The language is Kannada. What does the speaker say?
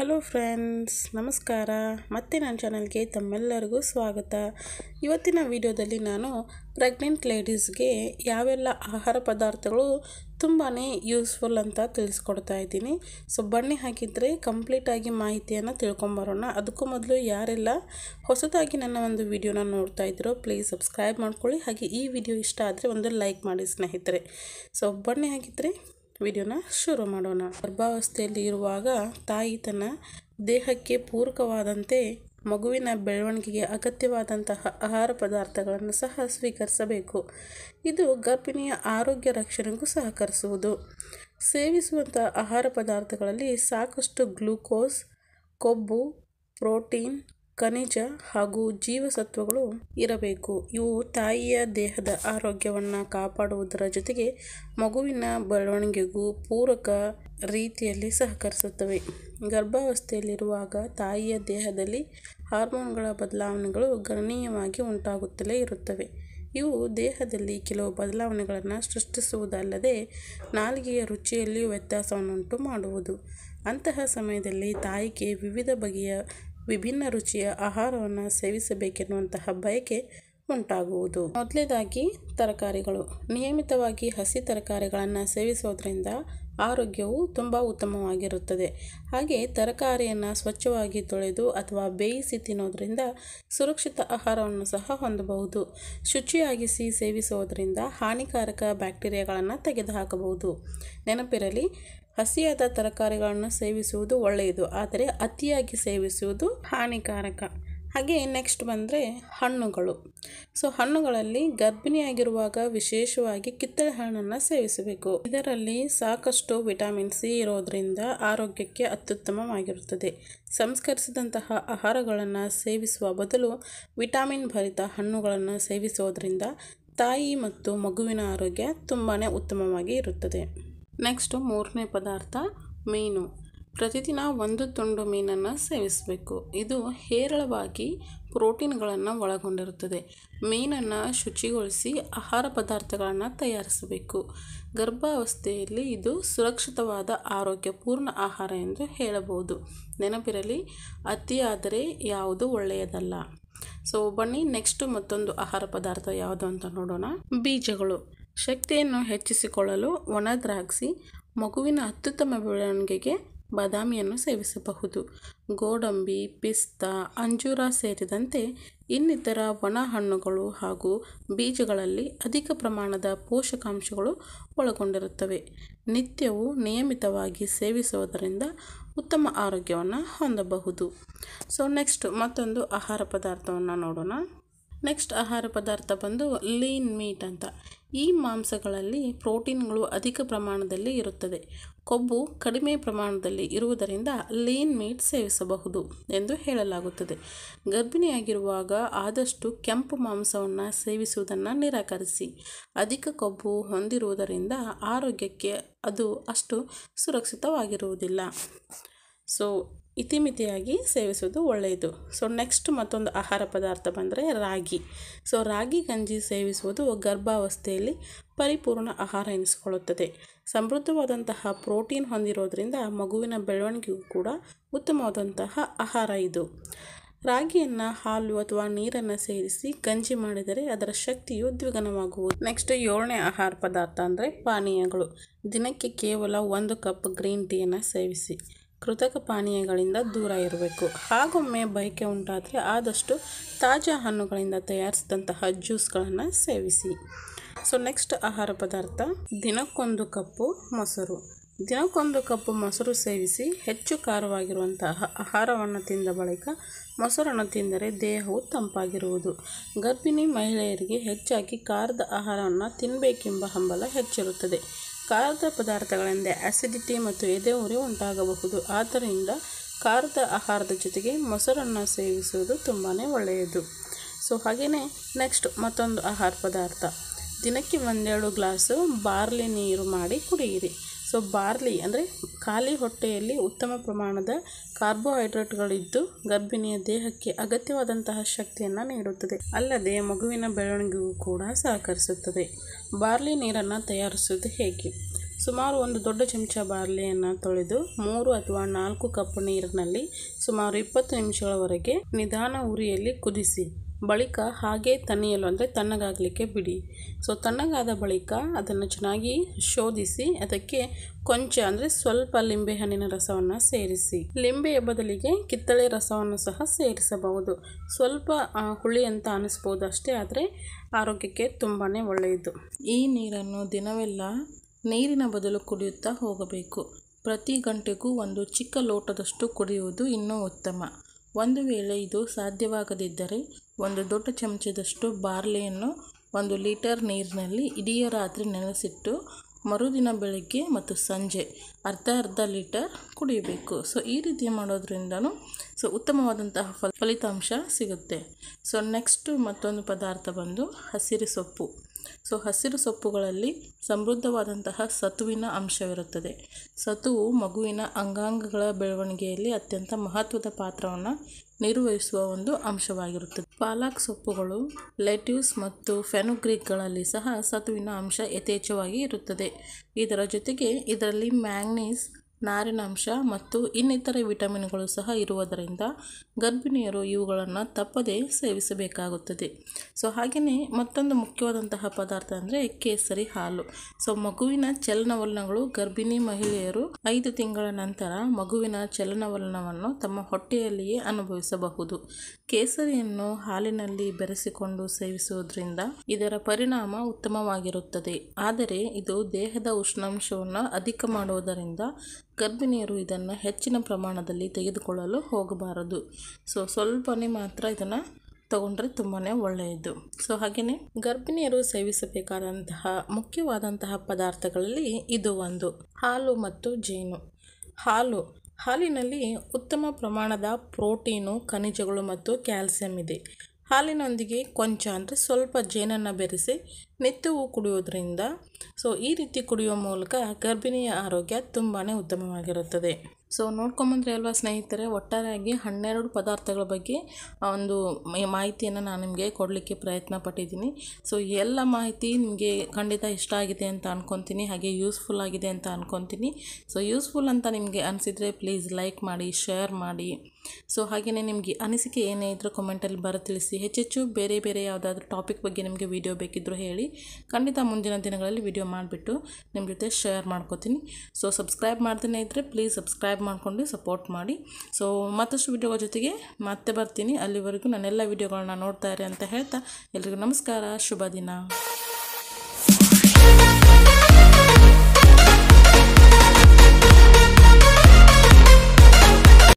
ಹಲೋ ಫ್ರೆಂಡ್ಸ್ ನಮಸ್ಕಾರ ಮತ್ತೆ ನನ್ನ ಚಾನಲ್ಗೆ ತಮ್ಮೆಲ್ಲರಿಗೂ ಸ್ವಾಗತ ಇವತ್ತಿನ ವಿಡಿಯೋದಲ್ಲಿ ನಾನು ಪ್ರೆಗ್ನೆಂಟ್ ಲೇಡೀಸ್ಗೆ ಯಾವೆಲ್ಲ ಆಹಾರ ಪದಾರ್ಥಗಳು ತುಂಬಾ ಯೂಸ್ಫುಲ್ ಅಂತ ತಿಳಿಸ್ಕೊಡ್ತಾ ಇದ್ದೀನಿ ಸೊ ಬನ್ನಿ ಹಾಕಿದರೆ ಕಂಪ್ಲೀಟಾಗಿ ಮಾಹಿತಿಯನ್ನು ತಿಳ್ಕೊಂಬರೋಣ ಅದಕ್ಕೂ ಮೊದಲು ಯಾರೆಲ್ಲ ಹೊಸದಾಗಿ ನನ್ನ ಒಂದು ವಿಡಿಯೋನ ನೋಡ್ತಾ ಇದ್ರು ಪ್ಲೀಸ್ ಸಬ್ಸ್ಕ್ರೈಬ್ ಮಾಡ್ಕೊಳ್ಳಿ ಹಾಗೆ ಈ ವಿಡಿಯೋ ಇಷ್ಟ ಆದರೆ ಒಂದು ಲೈಕ್ ಮಾಡಿ ಸ್ನೇಹಿತರೆ ಸೊ ಬನ್ನಿ ಹಾಕಿದರೆ ವಿಡಿಯೋನ ಶುರು ಮಾಡೋಣ ಗರ್ಭಾವಸ್ಥೆಯಲ್ಲಿ ಇರುವಾಗ ತಾಯಿ ತನ್ನ ದೇಹಕ್ಕೆ ಪೂರಕವಾದಂತೆ ಮಗುವಿನ ಬೆಳವಣಿಗೆಗೆ ಅಗತ್ಯವಾದಂತಹ ಆಹಾರ ಪದಾರ್ಥಗಳನ್ನು ಸಹ ಸ್ವೀಕರಿಸಬೇಕು ಇದು ಗರ್ಭಿಣಿಯ ಆರೋಗ್ಯ ರಕ್ಷಣೆಗೂ ಸಹಕರಿಸುವುದು ಸೇವಿಸುವಂತಹ ಆಹಾರ ಪದಾರ್ಥಗಳಲ್ಲಿ ಸಾಕಷ್ಟು ಗ್ಲೂಕೋಸ್ ಕೊಬ್ಬು ಪ್ರೋಟೀನ್ ಖನಿಜ ಹಾಗೂ ಜೀವಸತ್ವಗಳು ಇರಬೇಕು. ಇವು ತಾಯಿಯ ದೇಹದ ಆರೋಗ್ಯವನ್ನು ಕಾಪಾಡುವುದರ ಜೊತೆಗೆ ಮಗುವಿನ ಬೆಳವಣಿಗೆಗೂ ಪೂರಕ ರೀತಿಯಲ್ಲಿ ಸಹಕರಿಸುತ್ತವೆ. ಗರ್ಭಾವಸ್ಥೆಯಲ್ಲಿರುವಾಗ ತಾಯಿಯ ದೇಹದಲ್ಲಿ ಹಾರ್ಮೋನ್ಗಳ ಬದಲಾವಣೆಗಳು ಗಣನೀಯವಾಗಿ ಉಂಟಾಗುತ್ತಲೇ ಇರುತ್ತವೆ. ಇವು ದೇಹದಲ್ಲಿ ಕೆಲವು ಬದಲಾವಣೆಗಳನ್ನು ಸೃಷ್ಟಿಸುವುದಲ್ಲದೆ ನಾಲಿಗೆಯ ರುಚಿಯಲ್ಲಿಯೂ ವ್ಯತ್ಯಾಸವನ್ನುಂಟು ಮಾಡುವುದು. ಅಂತಹ ಸಮಯದಲ್ಲಿ ತಾಯಿಗೆ ವಿವಿಧ ಬಗೆಯ ವಿಭಿನ್ನ ರುಚಿಯ ಆಹಾರವನ್ನು ಸೇವಿಸಬೇಕೆನ್ನುವಂತಹ ಬಯಕೆ ಉಂಟಾಗುವುದು ಮೊದಲೇದಾಗಿ ತರಕಾರಿಗಳು ನಿಯಮಿತವಾಗಿ ಹಸಿ ತರಕಾರಿಗಳನ್ನು ಸೇವಿಸೋದ್ರಿಂದ ಆರೋಗ್ಯವು ತುಂಬ ಉತ್ತಮವಾಗಿರುತ್ತದೆ ಹಾಗೆ ತರಕಾರಿಯನ್ನು ಸ್ವಚ್ಛವಾಗಿ ತೊಳೆದು ಅಥವಾ ಬೇಯಿಸಿ ತಿನ್ನೋದರಿಂದ ಸುರಕ್ಷಿತ ಆಹಾರವನ್ನು ಸಹ ಹೊಂದಬಹುದು ಶುಚಿಯಾಗಿಸಿ ಸೇವಿಸುವುದರಿಂದ ಹಾನಿಕಾರಕ ಬ್ಯಾಕ್ಟೀರಿಯಾಗಳನ್ನು ತೆಗೆದುಹಾಕಬಹುದು ನೆನಪಿರಲಿ ಹಸಿಯಾದ ತರಕಾರಿಗಳನ್ನು ಸೇವಿಸುವುದು ಒಳ್ಳೆಯದು ಆದರೆ ಅತಿಯಾಗಿ ಸೇವಿಸುವುದು ಹಾನಿಕಾರಕ ಹಾಗೆ ನೆಕ್ಸ್ಟ್ ಬಂದರೆ ಹಣ್ಣುಗಳು ಸೊ ಹಣ್ಣುಗಳಲ್ಲಿ ಗರ್ಭಿಣಿಯಾಗಿರುವಾಗ ವಿಶೇಷವಾಗಿ ಕಿತ್ತಳೆ ಹಣ್ಣನ್ನು ಸೇವಿಸಬೇಕು ಇದರಲ್ಲಿ ಸಾಕಷ್ಟು ವಿಟಮಿನ್ ಸಿ ಇರೋದರಿಂದ ಆರೋಗ್ಯಕ್ಕೆ ಅತ್ಯುತ್ತಮವಾಗಿರುತ್ತದೆ ಸಂಸ್ಕರಿಸಿದಂತಹ ಆಹಾರಗಳನ್ನು ಸೇವಿಸುವ ಬದಲು ವಿಟಾಮಿನ್ ಭರಿತ ಹಣ್ಣುಗಳನ್ನು ಸೇವಿಸುವುದರಿಂದ ತಾಯಿ ಮತ್ತು ಮಗುವಿನ ಆರೋಗ್ಯ ತುಂಬಾ ಉತ್ತಮವಾಗಿ ಇರುತ್ತದೆ ನೆಕ್ಸ್ಟು ಮೂರನೇ ಪದಾರ್ಥ ಮೀನು ಪ್ರತಿದಿನ ಒಂದು ತುಂಡು ಮೀನನ್ನು ಸೇವಿಸಬೇಕು ಇದು ಹೇರಳವಾಗಿ ಪ್ರೋಟೀನ್ಗಳನ್ನು ಒಳಗೊಂಡಿರುತ್ತದೆ ಮೀನನ್ನು ಶುಚಿಗೊಳಿಸಿ ಆಹಾರ ಪದಾರ್ಥಗಳನ್ನು ತಯಾರಿಸಬೇಕು ಗರ್ಭಾವಸ್ಥೆಯಲ್ಲಿ ಇದು ಸುರಕ್ಷಿತವಾದ ಆರೋಗ್ಯಪೂರ್ಣ ಆಹಾರ ಎಂದು ಹೇಳಬಹುದು ನೆನಪಿರಲಿ ಅತಿಯಾದರೆ ಯಾವುದು ಒಳ್ಳೆಯದಲ್ಲ ಸೊ ಬನ್ನಿ ನೆಕ್ಸ್ಟ್ ಮತ್ತೊಂದು ಆಹಾರ ಪದಾರ್ಥ ಯಾವುದು ಅಂತ ನೋಡೋಣ ಬೀಜಗಳು ಶಕ್ತಿಯನ್ನು ಹೆಚ್ಚಿಸಿಕೊಳ್ಳಲು ಒಣ ದ್ರಾಕ್ಷಿ ಮಗುವಿನ ಅತ್ಯುತ್ತಮ ಬೆಳವಣಿಗೆಗೆ ಬಾದಾಮಿಯನ್ನು ಸೇವಿಸಬಹುದು ಗೋಡಂಬಿ ಪಿಸ್ತಾ ಅಂಜೂರ ಸೇರಿದಂತೆ ಇನ್ನಿತರ ಒಣ ಹಣ್ಣುಗಳು ಹಾಗೂ ಬೀಜಗಳಲ್ಲಿ ಅಧಿಕ ಪ್ರಮಾಣದ ಪೋಷಕಾಂಶಗಳು ಒಳಗೊಂಡಿರುತ್ತವೆ ನಿತ್ಯವೂ ನಿಯಮಿತವಾಗಿ ಸೇವಿಸುವುದರಿಂದ ಉತ್ತಮ ಆರೋಗ್ಯವನ್ನು ಹೊಂದಬಹುದು ಸೊ ನೆಕ್ಸ್ಟ್ ಮತ್ತೊಂದು ಆಹಾರ ಪದಾರ್ಥವನ್ನು ನೋಡೋಣ ನೆಕ್ಸ್ಟ್ ಆಹಾರ ಪದಾರ್ಥ ಬಂದು ಲೀನ್ ಮೀಟ್ ಅಂತ ಈ ಮಾಂಸಗಳಲ್ಲಿ ಪ್ರೋಟೀನ್ಗಳು ಅಧಿಕ ಪ್ರಮಾಣದಲ್ಲಿ ಇರುತ್ತದೆ ಕೊಬ್ಬು ಕಡಿಮೆ ಪ್ರಮಾಣದಲ್ಲಿ ಇರುವುದರಿಂದ ಲೀನ್ ಮೀಟ್ ಸೇವಿಸಬಹುದು ಎಂದು ಹೇಳಲಾಗುತ್ತದೆ ಗರ್ಭಿಣಿಯಾಗಿರುವಾಗ ಆದಷ್ಟು ಕೆಂಪು ಮಾಂಸವನ್ನು ಸೇವಿಸುವುದನ್ನು ನಿರಾಕರಿಸಿ ಅಧಿಕ ಕೊಬ್ಬು ಹೊಂದಿರುವುದರಿಂದ ಆರೋಗ್ಯಕ್ಕೆ ಅದು ಅಷ್ಟು ಸುರಕ್ಷಿತವಾಗಿರುವುದಿಲ್ಲ ಸೊ ಇತಿಮಿತಿಯಾಗಿ ಸೇವಿಸೋದು ಒಳ್ಳೆಯದು ಸೊ ನೆಕ್ಸ್ಟ್ ಮತ್ತೊಂದು ಆಹಾರ ಪದಾರ್ಥ ಬಂದರೆ ರಾಗಿ ಸೊ ರಾಗಿ ಗಂಜಿ ಸೇವಿಸುವುದು ಗರ್ಭಾವಸ್ಥೆಯಲ್ಲಿ ಪರಿಪೂರ್ಣ ಆಹಾರ ಎನಿಸಿಕೊಳ್ಳುತ್ತದೆ ಸಮೃದ್ಧವಾದಂತಹ ಪ್ರೋಟೀನ್ ಹೊಂದಿರೋದರಿಂದ ಮಗುವಿನ ಬೆಳವಣಿಗೆಗೂ ಕೂಡ ಉತ್ತಮವಾದಂತಹ ಆಹಾರ ಇದು ರಾಗಿಯನ್ನು ಹಾಲು ಅಥವಾ ನೀರನ್ನು ಸೇರಿಸಿ ಗಂಜಿ ಮಾಡಿದರೆ ಅದರ ಶಕ್ತಿಯು ದ್ವಿಗುಣವಾಗುವುದು ನೆಕ್ಸ್ಟ್ ಏಳನೇ ಆಹಾರ ಪದಾರ್ಥ ಅಂದರೆ ಪಾನೀಯಗಳು ದಿನಕ್ಕೆ ಕೇವಲ ಒಂದು ಕಪ್ ಗ್ರೀನ್ ಟೀಯನ್ನು ಸೇವಿಸಿ ಕೃತಕ ಪಾನೀಯಗಳಿಂದ ದೂರ ಇರಬೇಕು ಹಾಗೊಮ್ಮೆ ಬಯಕೆ ಉಂಟಾದರೆ ಆದಷ್ಟು ತಾಜಾ ಹಣ್ಣುಗಳಿಂದ ತಯಾರಿಸಿದಂತಹ ಜ್ಯೂಸ್ಗಳನ್ನು ಸೇವಿಸಿ ಸೊ ನೆಕ್ಸ್ಟ್ ಆಹಾರ ಪದಾರ್ಥ ದಿನಕ್ಕೊಂದು ಕಪ್ಪು ಮೊಸರು ದಿನಕ್ಕೊಂದು ಕಪ್ಪು ಮೊಸರು ಸೇವಿಸಿ ಹೆಚ್ಚು ಖಾರವಾಗಿರುವಂತಹ ಆಹಾರವನ್ನು ತಿಂದ ಬಳಿಕ ಮೊಸರನ್ನು ತಿಂದರೆ ದೇಹವು ತಂಪಾಗಿರುವುದು ಗರ್ಭಿಣಿ ಮಹಿಳೆಯರಿಗೆ ಹೆಚ್ಚಾಗಿ ಖಾರದ ಆಹಾರವನ್ನು ತಿನ್ನಬೇಕೆಂಬ ಹಂಬಲ ಹೆಚ್ಚಿರುತ್ತದೆ ಖಾರದ ಪದಾರ್ಥಗಳಿಂದ ಆ್ಯಸಿಡಿಟಿ ಮತ್ತು ಎದೆ ಉರಿ ಉಂಟಾಗಬಹುದು ಆದ್ದರಿಂದ ಖಾರದ ಆಹಾರದ ಜೊತೆಗೆ ಮೊಸರನ್ನು ಸೇವಿಸುವುದು ತುಂಬಾ ಒಳ್ಳೆಯದು ಸೊ ಹಾಗೆಯೇ ನೆಕ್ಸ್ಟ್ ಮತ್ತೊಂದು ಆಹಾರ ಪದಾರ್ಥ ದಿನಕ್ಕೆ ಒಂದೆರಡು ಗ್ಲಾಸು ಬಾರ್ಲಿ ನೀರು ಮಾಡಿ ಕುಡಿಯಿರಿ ಸೊ ಬಾರ್ಲಿ ಅಂದರೆ ಖಾಲಿ ಹೊಟ್ಟೆಯಲ್ಲಿ ಉತ್ತಮ ಪ್ರಮಾಣದ ಕಾರ್ಬೋಹೈಡ್ರೇಟ್ಗಳಿದ್ದು ಗರ್ಭಿಣಿಯ ದೇಹಕ್ಕೆ ಅಗತ್ಯವಾದಂತಹ ಶಕ್ತಿಯನ್ನು ನೀಡುತ್ತದೆ ಅಲ್ಲದೆ ಮಗುವಿನ ಬೆಳವಣಿಗೆಗೂ ಕೂಡ ಸಹಕರಿಸುತ್ತದೆ ಬಾರ್ಲಿ ನೀರನ್ನು ತಯಾರಿಸುವುದು ಹೇಗೆ ಸುಮಾರು ಒಂದು ದೊಡ್ಡ ಚಮಚ ಬಾರ್ಲಿಯನ್ನು ತೊಳೆದು ಮೂರು ಅಥವಾ ನಾಲ್ಕು ಕಪ್ ನೀರಿನಲ್ಲಿ ಸುಮಾರು ಇಪ್ಪತ್ತು ನಿಮಿಷಗಳವರೆಗೆ ನಿಧಾನ ಉರಿಯಲ್ಲಿ ಕುದಿಸಿ ಬಳಿಕ ಹಾಗೆ ತಣಿಯಲು ಅಂದರೆ ತಣ್ಣಗಾಗಲಿಕ್ಕೆ ಬಿಡಿ ಸೊ ತಣ್ಣಗಾದ ಬಳಿಕ ಅದನ್ನು ಚೆನ್ನಾಗಿ ಶೋಧಿಸಿ ಅದಕ್ಕೆ ಕೊಂಚ ಅಂದರೆ ಸ್ವಲ್ಪ ಲಿಂಬೆ ಹಣ್ಣಿನ ರಸವನ್ನು ಸೇರಿಸಿ ಲಿಂಬೆಯ ಬದಲಿಗೆ ಕಿತ್ತಳೆ ರಸವನ್ನು ಸಹ ಸೇರಿಸಬಹುದು ಸ್ವಲ್ಪ ಹುಳಿ ಅಂತ ಅನಿಸ್ಬೋದು ಅಷ್ಟೇ ಆದರೆ ಆರೋಗ್ಯಕ್ಕೆ ತುಂಬಾ ಒಳ್ಳೆಯದು ಈ ನೀರನ್ನು ದಿನವೆಲ್ಲ ನೀರಿನ ಬದಲು ಕುಡಿಯುತ್ತಾ ಹೋಗಬೇಕು ಪ್ರತಿ ಗಂಟೆಗೂ ಒಂದು ಚಿಕ್ಕ ಲೋಟದಷ್ಟು ಕುಡಿಯುವುದು ಇನ್ನೂ ಉತ್ತಮ ಒಂದು ವೇಳೆ ಇದು ಸಾಧ್ಯವಾಗದಿದ್ದರೆ ಒಂದು ದೊಡ್ಡ ಚಮಚದಷ್ಟು ಬಾರ್ಲೆಯನ್ನು ಒಂದು ಲೀಟರ್ ನೀರಿನಲ್ಲಿ ಇಡೀ ರಾತ್ರಿ ನೆನೆಸಿಟ್ಟು ಮರುದಿನ ಬೆಳಗ್ಗೆ ಮತ್ತು ಸಂಜೆ ಅರ್ಧ ಅರ್ಧ ಲೀಟರ್ ಕುಡಿಯಬೇಕು ಸೊ ಈ ರೀತಿ ಮಾಡೋದ್ರಿಂದನೂ ಸೊ ಉತ್ತಮವಾದಂತಹ ಫಲಿತಾಂಶ ಸಿಗುತ್ತೆ ಸೊ ನೆಕ್ಸ್ಟು ಮತ್ತೊಂದು ಪದಾರ್ಥ ಬಂದು ಹಸಿರು ಸೊಪ್ಪು ಸೊ ಹಸಿರು ಸೊಪ್ಪುಗಳಲ್ಲಿ ಸಮೃದ್ಧವಾದಂತಹ ಸತುವಿನ ಅಂಶವಿರುತ್ತದೆ ಸತುವು ಮಗುವಿನ ಅಂಗಾಂಗಗಳ ಬೆಳವಣಿಗೆಯಲ್ಲಿ ಅತ್ಯಂತ ಮಹತ್ವದ ಪಾತ್ರವನ್ನು ನಿರ್ವಹಿಸುವ ಒಂದು ಅಂಶವಾಗಿರುತ್ತದೆ ಪಾಲಕ್ ಸೊಪ್ಪುಗಳು ಲೆಟ್ಯೂಸ್ ಮತ್ತು ಗಳಲ್ಲಿ ಸಹ ಸತುವಿನ ಅಂಶ ಯಥೇಚ್ಛವಾಗಿ ಇರುತ್ತದೆ ಇದರ ಜೊತೆಗೆ ಇದರಲ್ಲಿ ಮ್ಯಾಂಗ್ನೀಸ್ ನಾರಿನಾಂಶ ಮತ್ತು ಇನ್ನಿತರೆ ವಿಟಮಿನ್ಗಳು ಸಹ ಇರುವುದರಿಂದ ಗರ್ಭಿಣಿಯರು ಇವುಗಳನ್ನು ತಪ್ಪದೇ ಸೇವಿಸಬೇಕಾಗುತ್ತದೆ ಸೊ ಹಾಗೆಯೇ ಮತ್ತೊಂದು ಮುಖ್ಯವಾದಂತಹ ಪದಾರ್ಥ ಅಂದರೆ ಕೇಸರಿ ಹಾಲು ಸೊ ಮಗುವಿನ ಚಲನವಲನಗಳು ಗರ್ಭಿಣಿ ಮಹಿಳೆಯರು ಐದು ತಿಂಗಳ ನಂತರ ಮಗುವಿನ ಚಲನವಲನವನ್ನು ತಮ್ಮ ಹೊಟ್ಟೆಯಲ್ಲಿಯೇ ಅನುಭವಿಸಬಹುದು ಕೇಸರಿಯನ್ನು ಹಾಲಿನಲ್ಲಿ ಬೆರೆಸಿಕೊಂಡು ಸೇವಿಸುವುದರಿಂದ ಇದರ ಪರಿಣಾಮ ಉತ್ತಮವಾಗಿರುತ್ತದೆ ಆದರೆ ಇದು ದೇಹದ ಉಷ್ಣಾಂಶವನ್ನು ಅಧಿಕ ಮಾಡುವುದರಿಂದ ಗರ್ಭಿಣಿಯರು ಇದನ್ನು ಹೆಚ್ಚಿನ ಪ್ರಮಾಣದಲ್ಲಿ ತೆಗೆದುಕೊಳ್ಳಲು ಹೋಗಬಾರದು ಸೊ ಸ್ವಲ್ಪನೇ ಮಾತ್ರ ಇದನ್ನು ತಗೊಂಡ್ರೆ ತುಂಬಾ ಒಳ್ಳೆಯದು ಸೊ ಹಾಗೆಯೇ ಗರ್ಭಿಣಿಯರು ಸೇವಿಸಬೇಕಾದಂತಹ ಮುಖ್ಯವಾದಂತಹ ಪದಾರ್ಥಗಳಲ್ಲಿ ಇದು ಒಂದು ಹಾಲು ಮತ್ತು ಜೇನು ಹಾಲು ಹಾಲಿನಲ್ಲಿ ಉತ್ತಮ ಪ್ರಮಾಣದ ಪ್ರೋಟೀನು ಖನಿಜಗಳು ಮತ್ತು ಕ್ಯಾಲ್ಸಿಯಂ ಇದೆ ಹಾಲಿನೊಂದಿಗೆ ಕೊಂಚ ಅಂದರೆ ಸ್ವಲ್ಪ ಜೇನನ್ನು ಬೆರೆಸಿ ನಿತ್ಯವೂ ಕುಡಿಯೋದ್ರಿಂದ ಸೊ ಈ ರೀತಿ ಕುಡಿಯುವ ಮೂಲಕ ಗರ್ಭಿಣಿಯ ಆರೋಗ್ಯ ತುಂಬಾ ಉತ್ತಮವಾಗಿರುತ್ತದೆ ಸೊ ನೋಡ್ಕೊಂಬಂದ್ರೆ ಅಲ್ವಾ ಸ್ನೇಹಿತರೆ ಒಟ್ಟಾರೆಯಾಗಿ ಹನ್ನೆರಡು ಪದಾರ್ಥಗಳ ಬಗ್ಗೆ ಒಂದು ಮಾಹಿತಿಯನ್ನು ನಾನು ನಿಮಗೆ ಕೊಡಲಿಕ್ಕೆ ಪ್ರಯತ್ನ ಪಟ್ಟಿದ್ದೀನಿ ಸೊ ಎಲ್ಲ ಮಾಹಿತಿ ನಿಮಗೆ ಖಂಡಿತ ಇಷ್ಟ ಆಗಿದೆ ಅಂತ ಅಂದ್ಕೊತೀನಿ ಹಾಗೆ ಯೂಸ್ಫುಲ್ ಆಗಿದೆ ಅಂತ ಅನ್ಕೊತೀನಿ ಸೊ ಯೂಸ್ಫುಲ್ ಅಂತ ನಿಮಗೆ ಅನಿಸಿದರೆ ಪ್ಲೀಸ್ ಲೈಕ್ ಮಾಡಿ ಶೇರ್ ಮಾಡಿ ಸೊ ಹಾಗೆಯೇ ನಿಮಗೆ ಅನಿಸಿಕೆ ಏನೇ ಇದ್ದರೂ ಕಮೆಂಟಲ್ಲಿ ಬರ ತಿಳಿಸಿ ಹೆಚ್ಚೆಚ್ಚು ಬೇರೆ ಬೇರೆ ಯಾವುದಾದ್ರೂ ಟಾಪಿಕ್ ಬಗ್ಗೆ ನಿಮಗೆ ವಿಡಿಯೋ ಬೇಕಿದ್ದರೂ ಹೇಳಿ ಖಂಡಿತ ಮುಂದಿನ ದಿನಗಳಲ್ಲಿ ವಿಡಿಯೋ ಮಾಡಿಬಿಟ್ಟು ನಿಮ್ಮ ಜೊತೆ ಶೇರ್ ಮಾಡ್ಕೋತೀನಿ ಸೊ ಸಬ್ಸ್ಕ್ರೈಬ್ ಮಾಡ್ತಾನೆ ಇದ್ದರೆ ಪ್ಲೀಸ್ ಸಬ್ಸ್ಕ್ರೈಬ್ ಮಾಡ್ಕೊಂಡು ಸಪೋರ್ಟ್ ಮಾಡಿ ಸೊ ಮತ್ತಷ್ಟು ವಿಡಿಯೋಗಳ ಜೊತೆಗೆ ಮತ್ತೆ ಬರ್ತೀನಿ ಅಲ್ಲಿವರೆಗೂ ನನ್ನೆಲ್ಲ ವಿಡಿಯೋಗಳನ್ನ ಇರಿ ಅಂತ ಹೇಳ್ತಾ ಎಲ್ರಿಗೂ ನಮಸ್ಕಾರ ಶುಭ ದಿನ